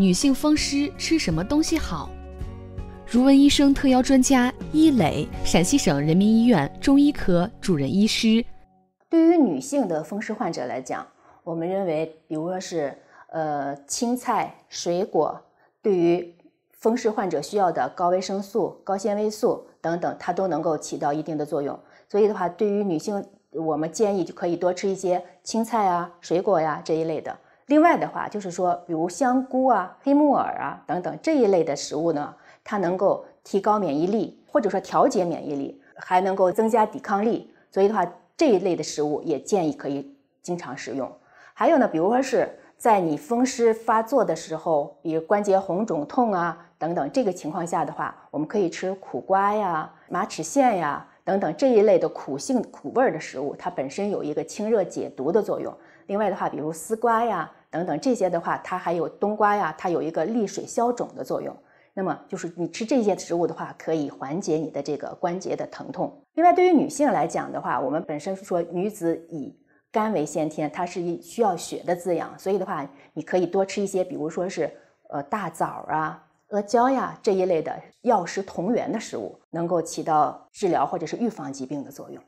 女性风湿吃什么东西好？如闻医生特邀专家伊磊，陕西省人民医院中医科主任医师。对于女性的风湿患者来讲，我们认为，比如说是呃青菜、水果，对于风湿患者需要的高维生素、高纤维素等等，它都能够起到一定的作用。所以的话，对于女性，我们建议就可以多吃一些青菜啊、水果呀这一类的。另外的话，就是说，比如香菇啊、黑木耳啊等等这一类的食物呢，它能够提高免疫力，或者说调节免疫力，还能够增加抵抗力。所以的话，这一类的食物也建议可以经常食用。还有呢，比如说是在你风湿发作的时候，比如关节红肿痛啊等等这个情况下的话，我们可以吃苦瓜呀、马齿苋呀等等这一类的苦性苦味儿的食物，它本身有一个清热解毒的作用。另外的话，比如丝瓜呀。等等这些的话，它还有冬瓜呀，它有一个利水消肿的作用。那么就是你吃这些食物的话，可以缓解你的这个关节的疼痛。另外，对于女性来讲的话，我们本身说女子以肝为先天，它是一需要血的滋养，所以的话，你可以多吃一些，比如说是呃大枣啊、阿胶呀这一类的药食同源的食物，能够起到治疗或者是预防疾病的作用。